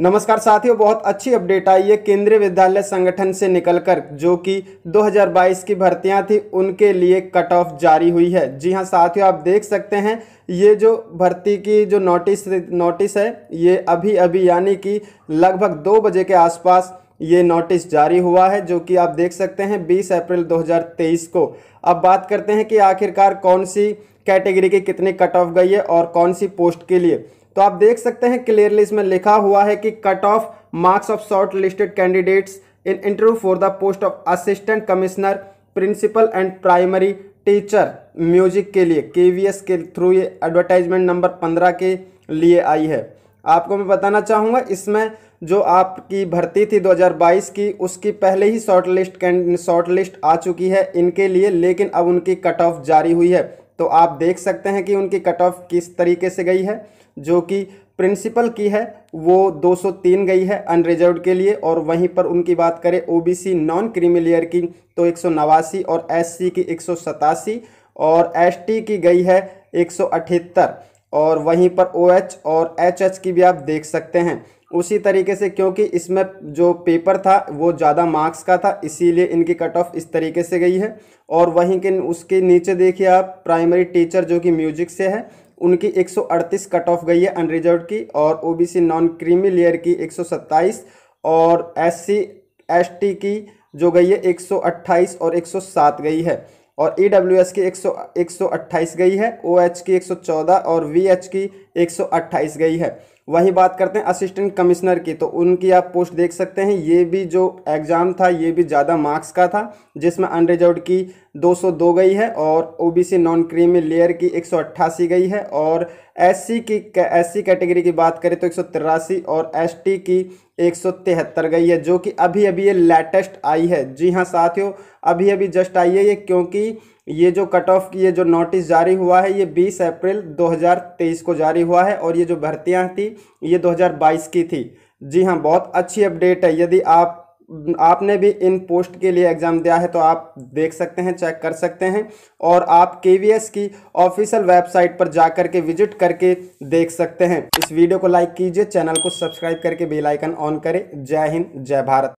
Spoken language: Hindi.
नमस्कार साथियों बहुत अच्छी अपडेट आई है केंद्रीय विद्यालय संगठन से निकलकर जो कि 2022 की भर्तियां थी उनके लिए कट ऑफ जारी हुई है जी हां साथियों आप देख सकते हैं ये जो भर्ती की जो नोटिस नोटिस है ये अभी अभी यानी कि लगभग दो बजे के आसपास ये नोटिस जारी हुआ है जो कि आप देख सकते हैं बीस अप्रैल दो को अब बात करते हैं कि आखिरकार कौन सी कैटेगरी की कितनी कट ऑफ गई है और कौन सी पोस्ट के लिए तो आप देख सकते हैं क्लियरली इसमें लिखा हुआ है कि cut off marks of short listed candidates in interview for the post of assistant commissioner principal and primary teacher music के लिए के के थ्रू ये एडवर्टाइजमेंट नंबर पंद्रह के लिए आई है आपको मैं बताना चाहूँगा इसमें जो आपकी भर्ती थी 2022 की उसकी पहले ही शॉर्ट लिस्ट शॉर्ट लिस्ट आ चुकी है इनके लिए लेकिन अब उनकी कट ऑफ जारी हुई है तो आप देख सकते हैं कि उनकी कट ऑफ किस तरीके से गई है जो कि प्रिंसिपल की है वो 203 गई है अनरिजर्व के लिए और वहीं पर उनकी बात करें ओबीसी नॉन क्रीमिलियर की तो एक और एससी की एक और एसटी की गई है एक और वहीं पर ओ OH और एच की भी आप देख सकते हैं उसी तरीके से क्योंकि इसमें जो पेपर था वो ज़्यादा मार्क्स का था इसीलिए इनकी कट ऑफ इस तरीके से गई है और वहीं के उसके नीचे देखिए आप प्राइमरी टीचर जो कि म्यूजिक से है उनकी 138 कट ऑफ गई है अनरिजर्व की और ओबीसी नॉन क्रीमी लेयर की 127 और एससी एसटी की जो गई है 128 और 107 गई है और ई की 100 128 गई है ओ OH की 114 और वी की 128 गई है वही बात करते हैं असिस्टेंट कमिश्नर की तो उनकी आप पोस्ट देख सकते हैं ये भी जो एग्ज़ाम था ये भी ज़्यादा मार्क्स का था जिसमें अनरिजर्व की 202 गई है और ओबीसी नॉन क्रीमी लेयर की एक गई है और एससी की एससी कैटेगरी की बात करें तो एक और एसटी की एक गई है जो कि अभी अभी ये लेटेस्ट आई है जी हाँ साथियों अभी अभी जस्ट आई है ये क्योंकि ये जो कट ऑफ की ये जो नोटिस जारी हुआ है ये 20 अप्रैल 2023 को जारी हुआ है और ये जो भर्तियां थी ये 2022 की थी जी हाँ बहुत अच्छी अपडेट है यदि आप आपने भी इन पोस्ट के लिए एग्ज़ाम दिया है तो आप देख सकते हैं चेक कर सकते हैं और आप के की ऑफिशियल वेबसाइट पर जा कर के विजिट करके देख सकते हैं इस वीडियो को लाइक कीजिए चैनल को सब्सक्राइब करके बेलाइकन ऑन करें जय हिंद जय भारत